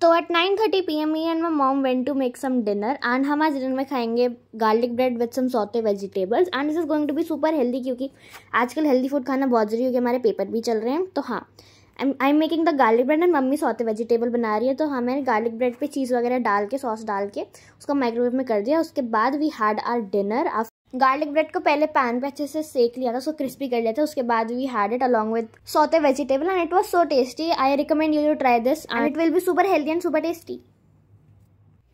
तो at nine thirty P M ई and my mom went to make some dinner and हम आज dinner में खाएंगे garlic bread with some saute vegetables and this is going to be super healthy क्योंकि आजकल healthy food खाना बहुत जरूरी क्योंकि हमारे पेपर भी चल रहे हैं तो हाँ I am making the garlic bread and मम्मी सौते वेजिटेबल बना रही है तो हाँ मैंने गार्लिक ब्रेड पर चीज़ वगैरह डाल के सॉस डाल के उसको माइक्रोवेव में कर दिया उसके बाद वी हैड आर डिनर आ गार्लिक ब्रेड को पहले पैन पे अच्छे से सेक लिया था उसको क्रिस्पी कर लिया था उसके बाद we had it along with saute vegetable and it was so tasty I recommend you you try this and it will be super healthy and super tasty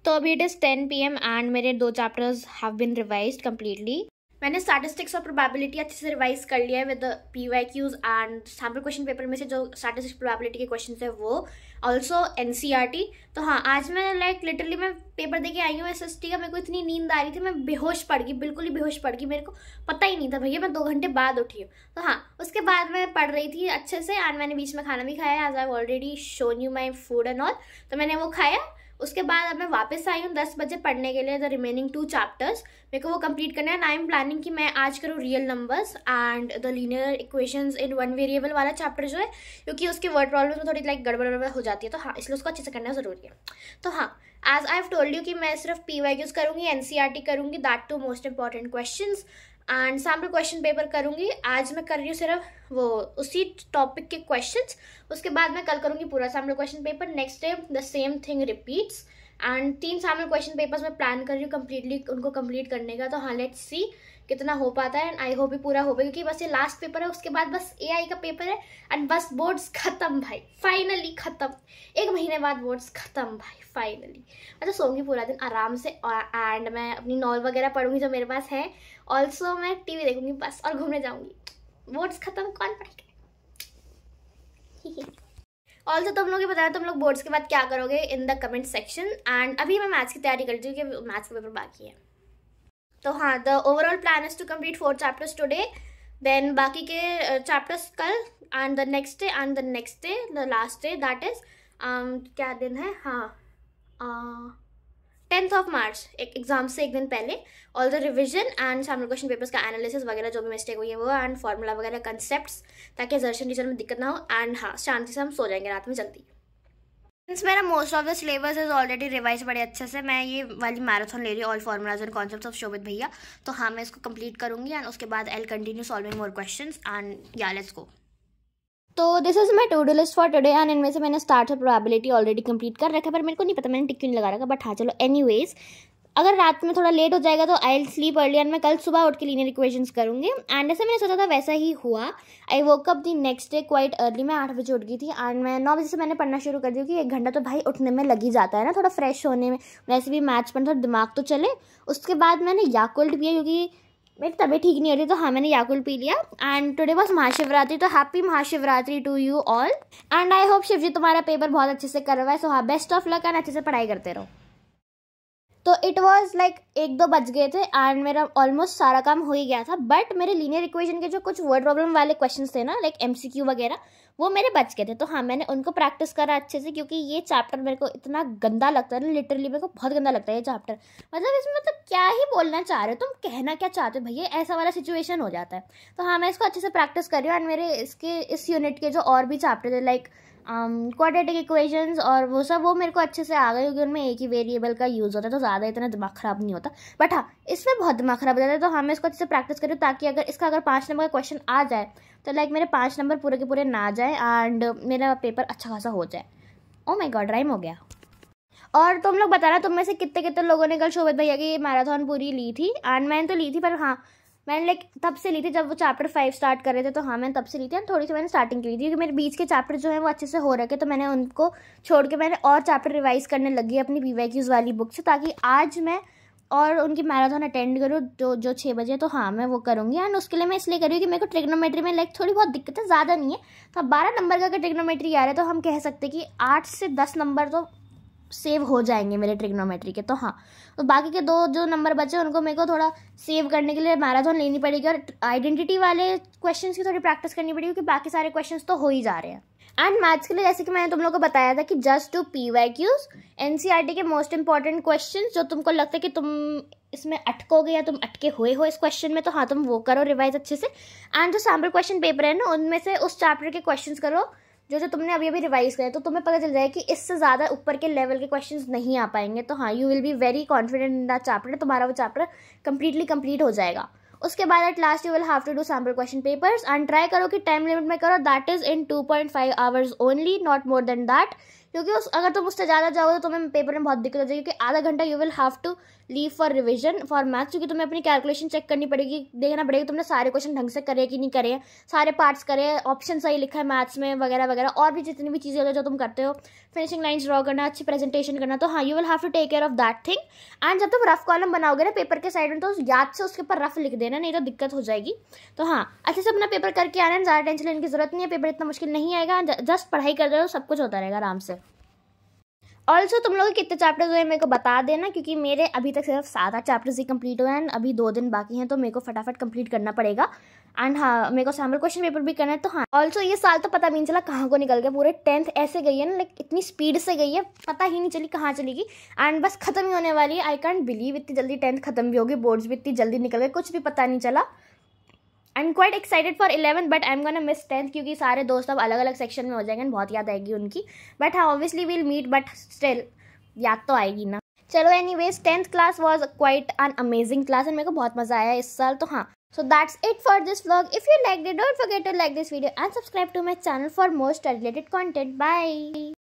तो अभी it is ten P M and मेरे दो chapters have been revise completely मैंने statistics और probability अच्छे से revise कर लिया है with P Y Qs and sample question paper में से जो स्टैटिस्टिक्स प्रोबेबिलिटी के क्वेश्चन है वो also N C R T तो हाँ आज मैं लाइक like, लिटरली मैं पेपर दे के आई हूँ एस एस टी का मेरे को इतनी नींद आ रही थी मैं बेहोश पड़ गई बिल्कुल ही बेहोश पड़ गई मेरे को पता ही नहीं था भैया मैं दो घंटे बाद उठी हूँ तो हाँ उसके बाद मैं पढ़ रही थी अच्छे से एंड मैंने बीच में खाना भी खाया as I already shown you my food and all तो मैंने वो खाया उसके बाद अब मैं वापस आई हूँ दस बजे पढ़ने के लिए द रिमेनिंग टू चैप्टर्स मेरे को वो कंप्लीट करना है एंड आई एम प्लानिंग कि मैं आज करूँ real numbers and the linear equations in one variable वाला चैप्टर जो है क्योंकि उसकी वर्ड प्रॉब्लम में थोड़ी लाइक गड़बड़ गड़बड़ हो जाती है तो हाँ इसलिए उसको अच्छे से करना ज़रूरी है तो हाँ as I have told you कि मैं सिर्फ पी वाई करूँगी एन सी आर टी करूँगी that too most important question and sample question paper करूँगी आज मैं कर रही हूँ सिर्फ वो उसी टॉपिक के क्वेश्चंस उसके बाद मैं कल करूँगी पूरा sample question paper next day the same thing repeats and तीन साल में क्वेश्चन पेपर्स में प्लान कर रही हूँ कम्प्लीटली उनको कंप्लीट करने का तो हाँ लेट्स सी कितना हो पाता है एंड आई होप भी पूरा हो पाए क्योंकि बस ये लास्ट पेपर है उसके बाद बस एआई का पेपर है एंड बस बोर्ड्स खत्म भाई फाइनली खत्म एक महीने बाद बोर्ड्स खत्म भाई फाइनली मैं तो सोऊंगी पूरा दिन आराम से एंड मैं अपनी नॉवल वगैरह पढ़ूंगी जो मेरे पास है ऑल्सो मैं वी देखूंगी बस और घूमने जाऊंगी बोर्ड्स खत्म कौन पढ़ेगा ऑल्सो तुम लोग ये बताया तुम लोग बोर्ड्स के बाद क्या करोगे in the comment section and अभी मैं मैथ्स की तैयारी करती हूँ कि मैथ्स का पेपर बाकी है तो हाँ the overall plan is to complete four chapters today then बाकी के चैप्टर्स कल and the next day and the next day the last day that is क्या दिन है हाँ uh, टेंथ ऑफ मार्च एक एग्जाम से एक दिन पहले all the revision and sample question papers का एनालिसिस वगैरह जो भी मिस्टेक हुई है वो एंड फॉर्मूला वगैरह कंसेप्ट ताकि दर्शन टीचर में दिक्कत ना हो एंड हाँ शांति से हम सो जाएंगे रात में जल्दी सिंस मेरा most of the syllabus is already revise बड़े अच्छे से मैं ये वाली मैराथन ले रही हूँ all formulas and concept of Shobhit भैया तो हाँ मैं इसको कंप्लीट करूँगी एंड उसके बाद I continue solving more question and या लेट्स गो तो this is my to list for today and इनमें से मैंने स्टार्ट और प्रोबेबिलिटी ऑलरेडी कंप्लीट कर रखा पर मेरे को नहीं पता मैंने टिक क्यों लगा रखा बट हाँ चलो एनी अगर रात में थोड़ा लेट हो जाएगा तो आई स्लीप अर्ली एंड मैं कल सुबह उठ के लीनियर इक्वेशंस करूँगी एंड जैसे मैंने सोचा था वैसा ही हुआ I woke up the next day quite early मैं आठ बजे उठ गई थी एंड मैं नौ बजे से मैंने पढ़ना शुरू कर दिया कि एक घंटा तो भाई उठने में लगी जाता है ना थोड़ा फ्रेश होने में वैसे भी मैच पर थोड़ा दिमाग तो चले उसके बाद मैंने याकुल्ट पिया क्योंकि मेरी तबीयत ठीक नहीं हो रही तो हाँ मैंने याकुल पी लिया एंड टुडे बस महाशिवरात्रि तो happy Mahashivratri to you all and I hope Shiv ji तुम्हारा पेपर बहुत अच्छे से करवाए सो हाँ बेस्ट ऑफ लक एंड अच्छे से पढ़ाई करते रहो तो इट वॉज लाइक एक दो बज गए थे एंड मेरा ऑलमोस्ट सारा काम हो ही गया था बट मेरे लीनियर इक्वेशन के जो कुछ वर्ड प्रॉब्लम वाले क्वेश्चन थे ना लाइक एम वगैरह वो मेरे बच गए थे तो हाँ मैंने उनको प्रैक्टिस करा अच्छे से क्योंकि ये चैप्टर मेरे को इतना गंदा लगता है ना लिटरली मेरे को बहुत गंदा लगता है ये चैप्टर मतलब इसमें मतलब क्या ही बोलना चाह रहे हो तुम कहना क्या चाहते हो भैया ऐसा वाला सिचुएशन हो जाता है तो हाँ मैं इसको अच्छे से प्रैक्टिस कर रही हूँ एंड मेरे इसके इस यूनिट के जो और भी चैप्टर थे लाइक क्वाड्रेटिक um, इक्वेशंस और वो सब वो मेरे को अच्छे से आ गए क्योंकि उनमें एक ही वेरिएबल का यूज़ होता है तो ज़्यादा इतना दिमाग ख़राब नहीं होता बट हाँ इसमें बहुत दिमाग ख़राब हो जाता है तो हमें इसको अच्छे से प्रैक्टिस करें ताकि अगर इसका अगर पाँच नंबर का क्वेश्चन आ जाए तो लाइक मेरे पाँच नंबर पूरे के पूरे ना जाए एंड मेरा पेपर अच्छा खासा हो जाए ओ माई गॉड राइम हो गया और तुम लोग बताना तुम में से कितने कितने लोगों ने कल शोभित भैया की मैराथन पूरी ली थी एंड मैंने तो ली थी पर हाँ मैंने लाइक तब से ली थी जब वो चैप्टर फाइव स्टार्ट कर रहे थे तो हाँ मैंने तब से ली थी और थोड़ी सी मैंने स्टार्टिंग की ली थी क्योंकि मेरे बीच के चैप्टर जो है वो अच्छे से हो रखे तो मैंने उनको छोड़ के मैंने और चैप्टर रिवाइज करने लगी अपनी वी वाई क्यूज़ वाली बुक से ताकि आज मैं और उनकी मैराथन अटेंड करूँ जो जो छः बजे तो हाँ मैं वो करूँगी एंड उसके लिए मैं इसलिए करी कि मेरे को ट्रिग्नोमेट्री में लाइक थोड़ी बहुत दिक्कत है ज़्यादा नहीं है तो बारह नंबर का अगर ट्रिग्नोमेट्री आ रहा है तो हम कह सकते हैं कि आठ से दस नंबर तो सेव हो जाएंगे मेरे ट्रिग्नोमेट्री के तो हाँ तो बाकी के दो जो नंबर बचे उनको मेरे को थोड़ा सेव करने के लिए मैराथन लेनी पड़ेगी और आइडेंटिटी वाले क्वेश्चन की थोड़ी प्रैक्टिस करनी पड़ेगी क्योंकि बाकी सारे क्वेश्चन तो हो ही जा रहे हैं एंड मैथ्स के लिए जैसे कि मैंने तुम लोग को बताया था कि just two P Y Qs N C R T के मोस्ट इंपॉर्टेंट क्वेश्चन जो तुमको लगता है कि तुम इसमें अटकोगे या तुम अटके हुए हो इस क्वेश्चन में तो हाँ तुम वो करो रिवाइज अच्छे से एंड जो सैम्पल क्वेश्चन पेपर है ना उनमें से उस चैप्टर के क्वेश्चन करो जो जो तुमने अभी अभी रिवाइज़ करें तो तुम्हें पता चल जाए कि इससे ज़्यादा ऊपर के लेवल के क्वेश्चन नहीं आ पाएंगे तो हाँ you will be very confident in that chapter तुम्हारा वो चैप्टर कंप्लीटली कंप्लीट हो जाएगा उसके बाद at last you will have to do sample question papers and try करो कि टाइम लिमिट में करो that is in two point five hours only not more than that क्योंकि उस अगर तुम उससे ज़्यादा जाओगे तो तुम्हें पेपर में बहुत दिक्कत हो जाएगी क्योंकि आधा घंटा you will have to leave for revision for maths क्योंकि तुम्हें अपनी कैलकुलेशन चेक करनी पड़ेगी देखना पड़ेगा तुमने सारे क्वेश्चन ढंग से करे कि नहीं करे सारे पार्ट्स करे ऑप्शन सही लिखा है मैथ्स में वगैरह वगैरह और भी जितनी भी चीज़ें होती है जो तुम करते हो फिनिशिंग लाइन्स ड्रॉ करना अच्छी प्रेजेंटेशन करना तो हाँ you will have to take care of that thing and जब तुम रफ कॉलम बनाओगे ना पेपर के साइड में तो याद से उसके ऊपर रफ लिख देना नहीं तो दिक्कत हो जाएगी तो हाँ अच्छे से अपना पेपर करके आना ज़्यादा टेंशन लेने की जरूरत नहीं है पेपर इतना मुश्किल नहीं आएगा जस्ट पढ़ाई कर रहे हो सब कुछ होता रहेगा आराम से ऑल्सो तुम लोग कितने चैप्टर्स हुए मेरे को बता देना क्योंकि मेरे अभी तक सिर्फ सात आठ चैप्टर्स ही कंप्लीट हुए हैं अभी दो दिन बाकी हैं तो मेरे को फटाफट कंप्लीट करना पड़ेगा एंड हाँ मेरे को सैम्बल क्वेश्चन पेपर भी करना है तो हाँ ऑल्सो ये साल तो पता भी नहीं चला कहाँ को निकल गया पूरे टेंथ ऐसे गई है ना लाइक इतनी स्पीड से गई है पता ही नहीं चली कहाँ चलेगी एंड बस खत्म ही होने वाली है आई कैंट बिलीव इतनी जल्दी टेंथ खत्म भी होगी बोर्ड्स भी इतनी जल्दी निकल गए कुछ भी पता नहीं चला I am quite excited for eleven but I am gonna miss tenth क्योंकि सारे दोस्त अब अलग अलग सेक्शन में हो जाएंगे बहुत याद आएगी उनकी बट हाँ obviously we'll meet but still याद तो आएगी ना चलो anyways tenth class was quite an amazing class and मेरे को बहुत मजा आया इस साल तो हाँ so that's it for this blog if you like it, don't forget to like this video and subscribe to my channel for more study related content.